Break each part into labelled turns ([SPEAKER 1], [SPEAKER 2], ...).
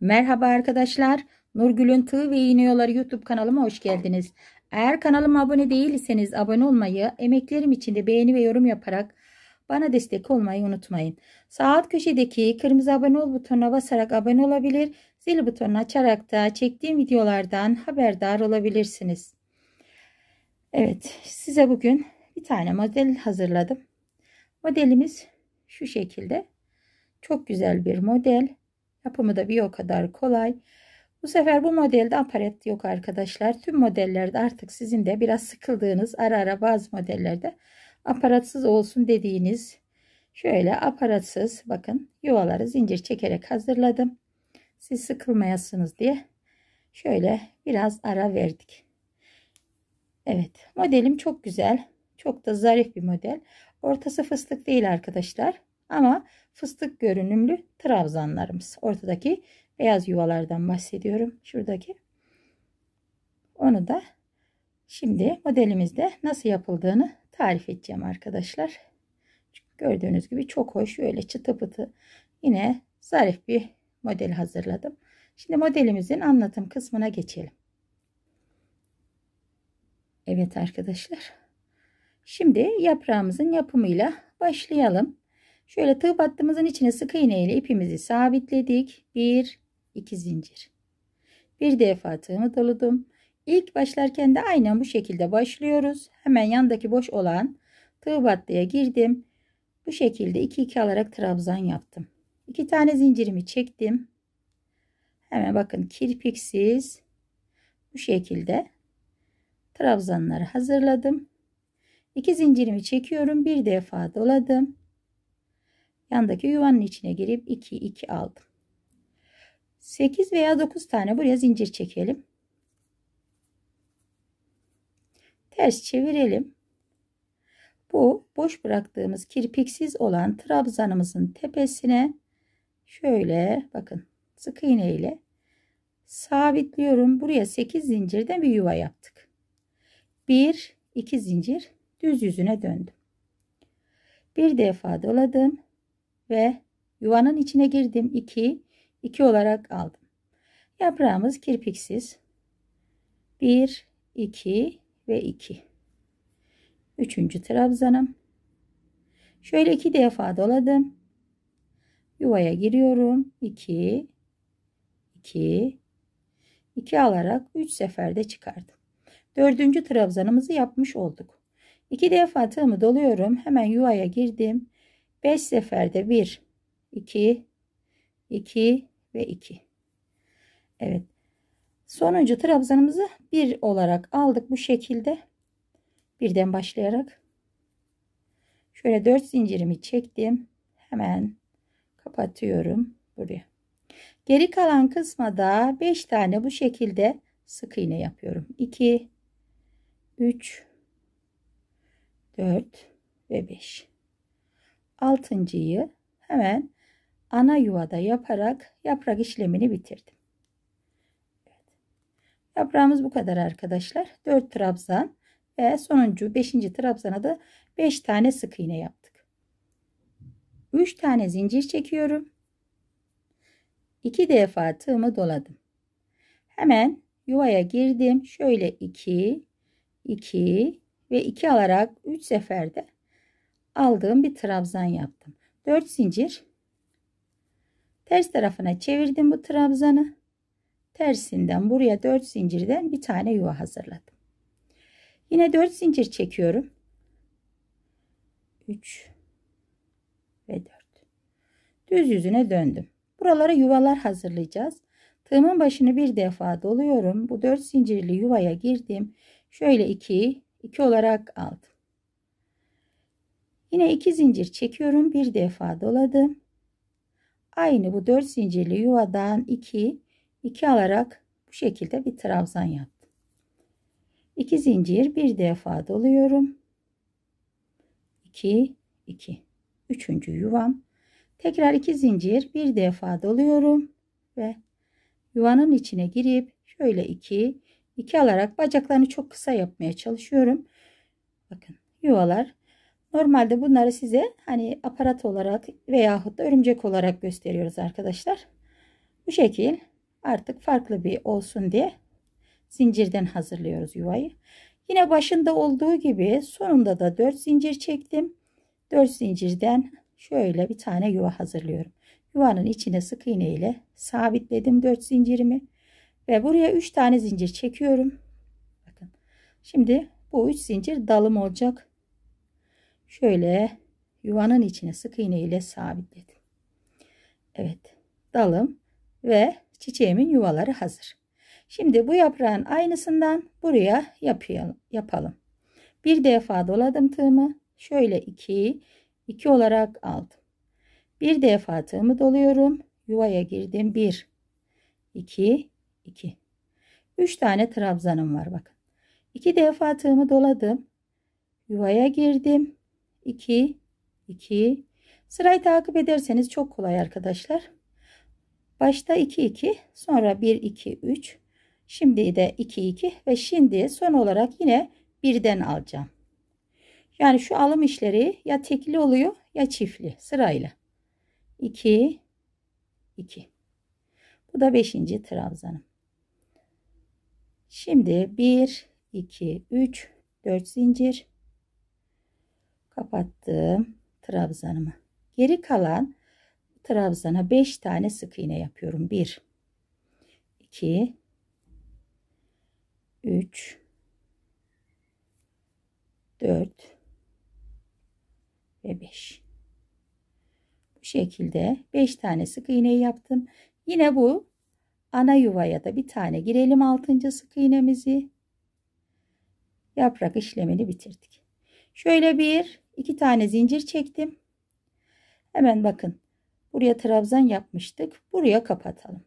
[SPEAKER 1] Merhaba arkadaşlar. Nurgül'ün Tığ ve İğne Yolları YouTube kanalıma hoş geldiniz. Eğer kanalıma abone değilseniz abone olmayı, emeklerim için de beğeni ve yorum yaparak bana destek olmayı unutmayın. Sağ alt köşedeki kırmızı abone ol butonuna basarak abone olabilir, zil butonunu açarak da çektiğim videolardan haberdar olabilirsiniz. Evet, size bugün bir tane model hazırladım. Modelimiz şu şekilde. Çok güzel bir model. Yapımı da bir o kadar kolay. Bu sefer bu modelde aparat yok arkadaşlar. Tüm modellerde artık sizin de biraz sıkıldığınız ara ara bazı modellerde aparatsız olsun dediğiniz şöyle aparatsız bakın yuvaları zincir çekerek hazırladım. Siz sıkılmayasınız diye şöyle biraz ara verdik. Evet modelim çok güzel. Çok da zarif bir model. Ortası fıstık değil arkadaşlar ama fıstık görünümlü trabzanlarımız. Ortadaki beyaz yuvalardan bahsediyorum. Şuradaki. Onu da şimdi modelimizde nasıl yapıldığını tarif edeceğim arkadaşlar. Gördüğünüz gibi çok hoş böyle çıtı pıtı yine zarif bir model hazırladım. Şimdi modelimizin anlatım kısmına geçelim. Evet arkadaşlar. Şimdi yaprağımızın yapımıyla başlayalım. Şöyle tığ battığımızın içine sık iğne ile ipimizi sabitledik. 1 2 zincir. Bir defa tığımı doludum. İlk başlarken de aynen bu şekilde başlıyoruz. Hemen yandaki boş olan tığ battıya girdim. Bu şekilde 2 2 alarak trabzan yaptım. 2 tane zincirimi çektim. Hemen bakın kirpiksiz bu şekilde trabzanları hazırladım. 2 zincirimi çekiyorum. Bir defa doladım. Yandaki yuvanın içine girip 2 2 aldım. 8 veya 9 tane buraya zincir çekelim. Ters çevirelim. Bu boş bıraktığımız kirpiksiz olan trabzanımızın tepesine şöyle bakın sık iğne ile sabitliyorum. Buraya 8 zincirde bir yuva yaptık. 1 2 zincir düz yüzüne döndüm. Bir defa doladım ve yuvanın içine girdim 2 2 olarak aldım. Yaprağımız kirpiksiz. 1 2 ve 2. Üçüncü trabzanım. Şöyle iki defa doladım. Yuvaya giriyorum. 2 2 2 alarak 3 seferde çıkardım. Dördüncü trabzanımızı yapmış olduk. İki defa tığımı doluyorum. Hemen yuvaya girdim. 5 seferde 1, 2, 2 ve 2. Evet. Sonuncu trabzanımızı 1 olarak aldık bu şekilde. Birden başlayarak. Şöyle 4 zincirimi çektim. Hemen kapatıyorum buraya. Geri kalan kısma da 5 tane bu şekilde sık iğne yapıyorum. 2 3 4 ve 5 altıncıyı hemen ana yuvada yaparak yaprak işlemini bitirdim. Evet. Yaprağımız bu kadar arkadaşlar. 4 trabzan ve sonuncu 5. trabzana da 5 tane sık iğne yaptık. 3 tane zincir çekiyorum. 2 defa tığımı doladım. Hemen yuvaya girdim. Şöyle 2, 2 ve 2 alarak 3 seferde aldığım bir trabzan yaptım. 4 zincir ters tarafına çevirdim bu trabzanı. Tersinden buraya 4 zincirden bir tane yuva hazırladım. Yine 4 zincir çekiyorum. 3 ve 4. Düz yüzüne döndüm. Buralara yuvalar hazırlayacağız. Tığımın başını bir defa doluyorum. Bu 4 zincirli yuvaya girdim. Şöyle 2, 2 olarak aldım. Yine iki zincir çekiyorum. Bir defa doladım. Aynı bu dört zincirli yuvadan iki, iki alarak bu şekilde bir trabzan yaptım. İki zincir bir defa doluyorum. 2 2 üçüncü yuvam tekrar iki zincir bir defa doluyorum ve yuvanın içine girip şöyle iki iki alarak bacaklarını çok kısa yapmaya çalışıyorum bakın yuvalar Normalde bunları size hani aparat olarak veyahut da örümcek olarak gösteriyoruz arkadaşlar. Bu şekil artık farklı bir olsun diye zincirden hazırlıyoruz yuvayı. Yine başında olduğu gibi sonunda da 4 zincir çektim. 4 zincirden şöyle bir tane yuva hazırlıyorum. Yuvanın içine sık iğne ile sabitledim 4 zincirimi. Ve buraya 3 tane zincir çekiyorum. Bakın. Şimdi bu 3 zincir dalım olacak şöyle yuvanın içine sık iğne ile sabitledim. Evet dalım ve çiçeğimin yuvaları hazır. Şimdi bu yaprağın aynısından buraya yapayım, yapalım. Bir defa doladım tığımı. Şöyle 2, 2 olarak aldım. Bir defa tığımı doluyorum. Yuvaya girdim. 1, 2, 2. 3 tane trabzanım var bakın. 2 defa tığımı doladım. Yuvaya girdim. 2 2 sırayı takip ederseniz çok kolay arkadaşlar başta 2 2 sonra 1 2 3 şimdi de 2 2 ve şimdi son olarak yine birden alacağım yani şu alım işleri ya tekli oluyor ya çiftli sırayla 2 2 bu da 5. trabzanım şimdi 1 2 3 4 zincir kapattım trabzanımı. Geri kalan trabzana 5 tane sık iğne yapıyorum. 1 2 3 4 ve 5 bu şekilde 5 tane sık iğneyi yaptım yine bu ana yuvaya da bir tane girelim 6. sık iğnemizi yaprak işlemini bitirdik şöyle bir 2 tane zincir çektim. Hemen bakın. Buraya trabzan yapmıştık. Buraya kapatalım.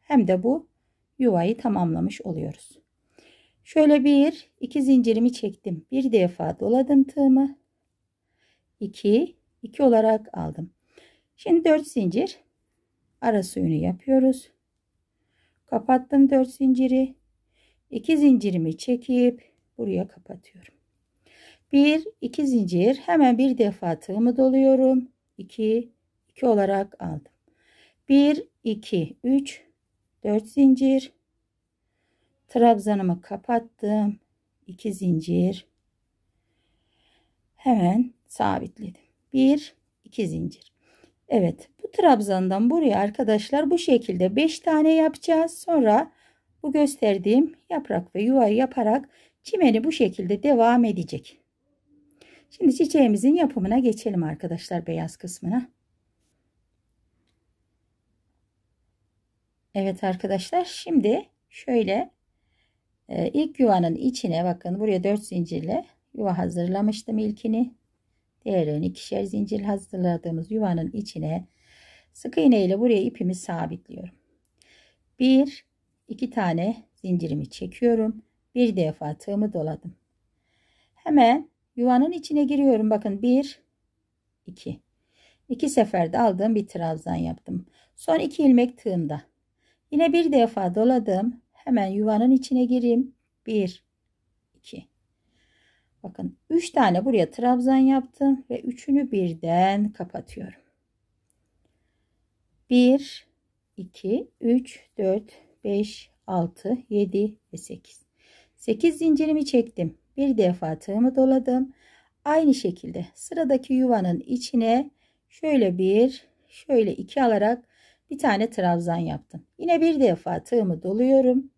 [SPEAKER 1] Hem de bu yuvayı tamamlamış oluyoruz. Şöyle bir, iki zincirimi çektim. Bir defa doladım tığımı. 2, 2 olarak aldım. Şimdi 4 zincir arası yönü yapıyoruz. Kapattım 4 zinciri. 2 zincirimi çekip buraya kapatıyorum. 1 2 zincir hemen bir defa tığımı doluyorum 2 2 olarak aldım 1 2 3 4 zincir trabzanımı kapattım 2 zincir hemen sabitledim 1 2 zincir Evet bu trabzandan buraya arkadaşlar bu şekilde 5 tane yapacağız sonra bu gösterdiğim yaprak ve yuva yaparak çimeni bu şekilde devam edecek Şimdi çiçeğimizin yapımına geçelim arkadaşlar beyaz kısmına. Evet arkadaşlar şimdi şöyle e, ilk yuvanın içine bakın buraya 4 zincirle yuva hazırlamıştım ilkini. Diğerini ikişer zincir hazırladığımız yuvanın içine sık iğne ile buraya ipimi sabitliyorum. Bir, iki tane zincirimi çekiyorum. Bir defa tığımı doladım. Hemen yuvanın içine giriyorum. Bakın 1 2 2 seferde aldığım bir trabzan yaptım. Son 2 ilmek tığında. Yine bir defa doladım. Hemen yuvanın içine gireyim. 1 2 Bakın 3 tane buraya trabzan yaptım ve üçünü birden kapatıyorum. 1 2 3 4 5 6 7 ve 8 8 zincirimi çektim bir defa tığımı doladım. Aynı şekilde sıradaki yuvanın içine şöyle bir şöyle iki alarak bir tane trabzan yaptım. Yine bir defa tığımı doluyorum.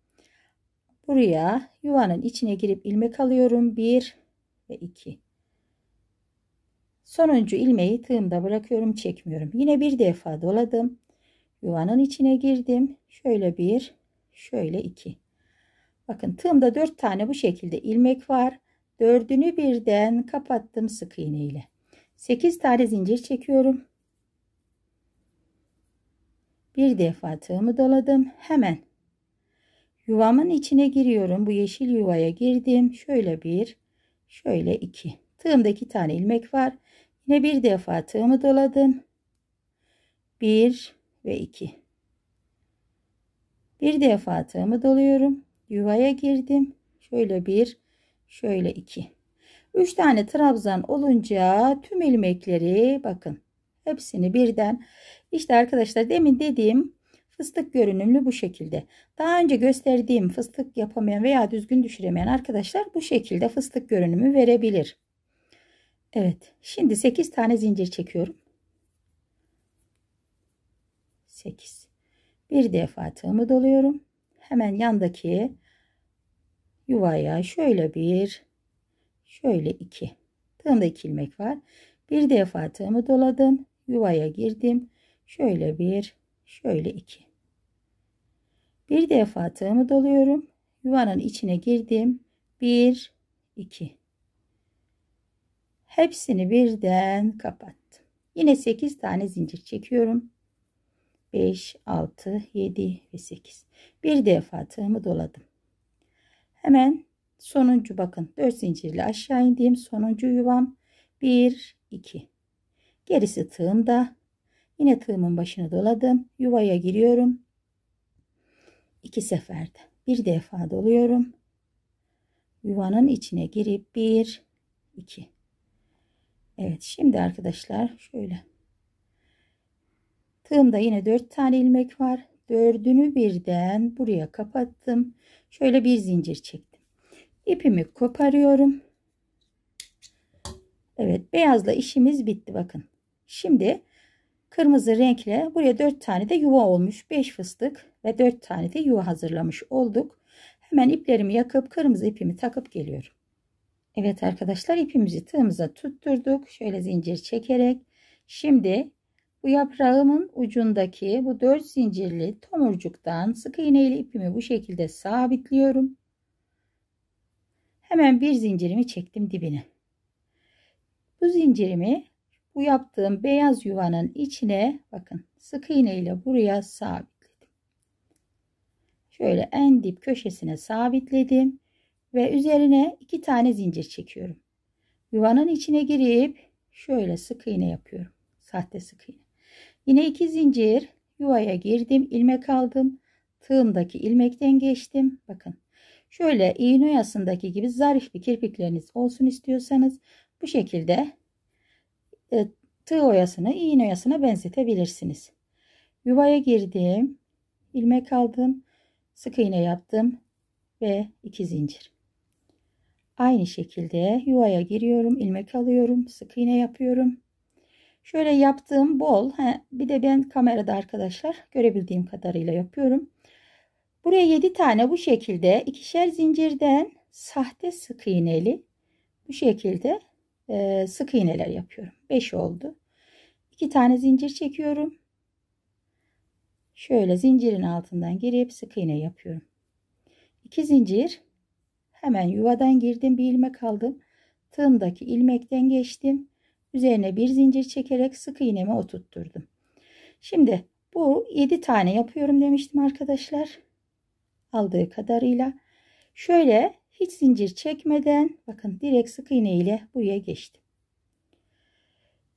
[SPEAKER 1] Buraya yuvanın içine girip ilmek alıyorum. 1 ve 2. Sonuncu ilmeği tığımda bırakıyorum çekmiyorum. Yine bir defa doladım. Yuvanın içine girdim. Şöyle bir, şöyle iki. Bakın tığımda 4 tane bu şekilde ilmek var. Dördünü birden kapattım sık iğne ile. 8 tane zincir çekiyorum. Bir defa tığımı doladım. Hemen yuvamın içine giriyorum. Bu yeşil yuvaya girdim. Şöyle bir, şöyle iki. Tığımda iki tane ilmek var. Yine bir defa tığımı doladım. Bir ve iki. Bir defa tığımı doluyorum yuvaya girdim. Şöyle bir, şöyle iki. Üç tane trabzan olunca tüm ilmekleri bakın hepsini birden işte arkadaşlar demin dediğim fıstık görünümlü bu şekilde. Daha önce gösterdiğim fıstık yapamayan veya düzgün düşüremeyen arkadaşlar bu şekilde fıstık görünümü verebilir. Evet şimdi 8 tane zincir çekiyorum. 8 bir defa tığımı doluyorum hemen yandaki yuvaya şöyle bir şöyle iki tığımda iki ilmek var bir defa tığımı doladım yuvaya girdim şöyle bir şöyle iki bir defa tığımı doluyorum yuvanın içine girdim bir iki hepsini birden kapattım yine sekiz tane zincir çekiyorum 5, 6, 7 ve 8. Bir defa tığımı doladım. Hemen sonuncu bakın 4 zincirli aşağı indiğim sonuncu yuvam 1, 2. Gerisi tığımda. Yine tığımın başını doladım. Yuvaya giriyorum. 2 seferde. Bir defa doluyorum. Yuvanın içine girip 1, 2. Evet şimdi arkadaşlar şöyle Tığımda yine 4 tane ilmek var. Dördünü birden buraya kapattım. Şöyle bir zincir çektim. İpimi koparıyorum. Evet beyazla işimiz bitti bakın. Şimdi kırmızı renkle buraya 4 tane de yuva olmuş. 5 fıstık ve 4 tane de yuva hazırlamış olduk. Hemen iplerimi yakıp kırmızı ipimi takıp geliyorum. Evet arkadaşlar ipimizi tığımıza tutturduk. Şöyle zincir çekerek. Şimdi bu yaprağımın ucundaki bu 4 zincirli tomurcuktan sık iğne ile ipimi bu şekilde sabitliyorum. Hemen bir zincirimi çektim dibine. Bu zincirimi bu yaptığım beyaz yuvanın içine bakın sık iğne ile buraya sabitledim. Şöyle en dip köşesine sabitledim ve üzerine iki tane zincir çekiyorum. Yuvanın içine girip şöyle sık iğne yapıyorum. Sahte sık iğne. Yine iki zincir yuvaya girdim. ilmek aldım. Tığımdaki ilmekten geçtim. Bakın şöyle iğne oyasındaki gibi zarif bir kirpikleriniz olsun istiyorsanız bu şekilde e, tığ oyasını iğne oyasına benzetebilirsiniz. Yuvaya girdim. ilmek aldım. Sık iğne yaptım. Ve iki zincir. Aynı şekilde yuvaya giriyorum. ilmek alıyorum. Sık iğne yapıyorum Şöyle yaptığım bol. He, bir de ben kamerada arkadaşlar görebildiğim kadarıyla yapıyorum. Buraya 7 tane bu şekilde ikişer zincirden sahte sık iğneli bu şekilde e, sık iğneler yapıyorum. 5 oldu. 2 tane zincir çekiyorum. Şöyle zincirin altından girip sık iğne yapıyorum. 2 zincir hemen yuvadan girdim bir ilmek aldım. Tığımdaki ilmekten geçtim. Üzerine bir zincir çekerek sık iğnemi oturtturdum. Şimdi bu 7 tane yapıyorum demiştim arkadaşlar. Aldığı kadarıyla. Şöyle hiç zincir çekmeden bakın direkt sık iğne ile buraya geçtim.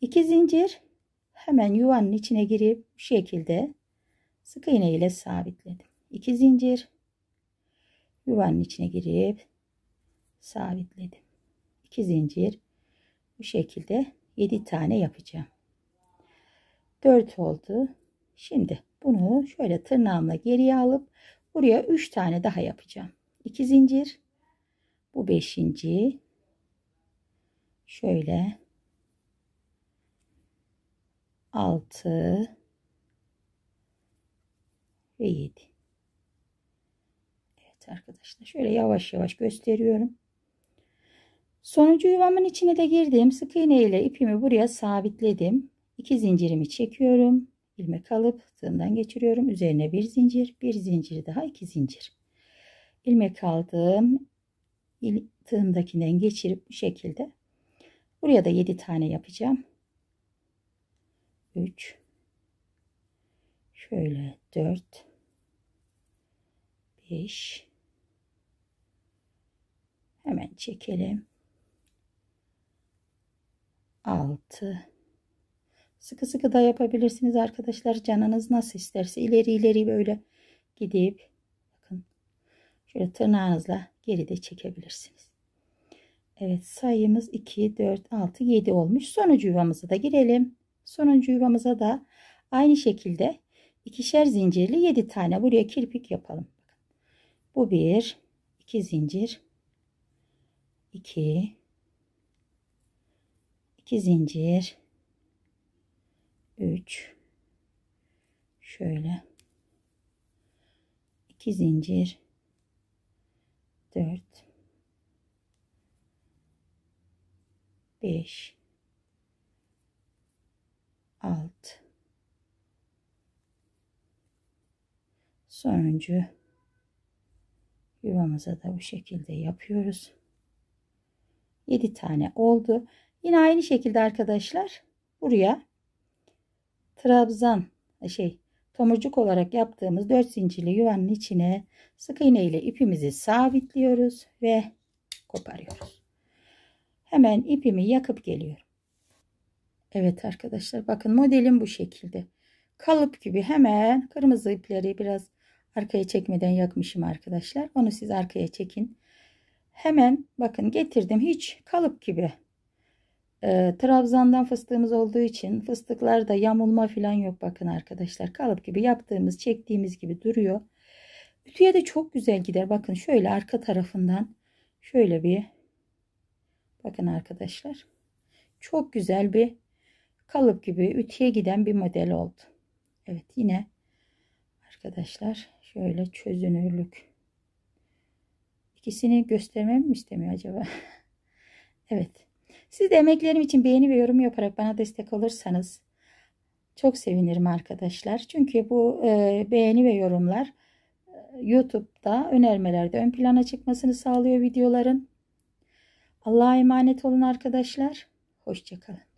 [SPEAKER 1] 2 zincir hemen yuvanın içine girip bu şekilde sık iğne ile sabitledim. 2 zincir yuvanın içine girip sabitledim. 2 zincir bu şekilde 7 tane yapacağım. 4 oldu. Şimdi bunu şöyle tırnağımla geriye alıp buraya 3 tane daha yapacağım. 2 zincir. Bu 5. Şöyle 6 ve 7. Evet arkadaşlar şöyle yavaş yavaş gösteriyorum. Sonuncu yuvamın içine de girdim. Sık iğne ile ipimi buraya sabitledim. İki zincirimi çekiyorum. ilmek alıp tığından geçiriyorum. Üzerine bir zincir, bir zincir daha, iki zincir. ilmek aldım. İl, tığımdakinden geçirip bu şekilde. Buraya da 7 tane yapacağım. 3 şöyle 4 5 hemen çekelim 6 sıkı sıkı da yapabilirsiniz arkadaşlar canınız nasıl isterse ileri ileri böyle gidip bakın şöyle tırnağınızla geri de çekebilirsiniz Evet sayımız 2 4 6 7 olmuş sonuncu yuvamıza da girelim sonuncu yuvamıza da aynı şekilde ikişer zincirli 7 tane buraya kirpik yapalım bu bir iki zincir 2 2 zincir 3 şöyle 2 zincir 4 5 6 sonuncu yuvamıza da bu şekilde yapıyoruz 7 tane oldu Yine aynı şekilde arkadaşlar buraya trabzan şey tomurcuk olarak yaptığımız 4 zincirli yuvanın içine sık iğne ile ipimizi sabitliyoruz ve koparıyoruz. Hemen ipimi yakıp geliyorum. Evet arkadaşlar bakın modelim bu şekilde. Kalıp gibi hemen kırmızı ipleri biraz arkaya çekmeden yakmışım arkadaşlar. Onu siz arkaya çekin. Hemen bakın getirdim hiç kalıp gibi e, ee, trabzandan fıstığımız olduğu için fıstıklarda yamulma falan yok bakın arkadaşlar. Kalıp gibi yaptığımız çektiğimiz gibi duruyor. Ütüye de çok güzel gider. Bakın şöyle arka tarafından şöyle bir bakın arkadaşlar. Çok güzel bir kalıp gibi ütüye giden bir model oldu. Evet yine arkadaşlar şöyle çözünürlük. İkisini göstermemi mi istemiyor acaba? evet. Siz de emeklerim için beğeni ve yorum yaparak bana destek olursanız çok sevinirim arkadaşlar. Çünkü bu e, beğeni ve yorumlar e, YouTube'da önermelerde ön plana çıkmasını sağlıyor videoların. Allah'a emanet olun arkadaşlar. Hoşçakalın.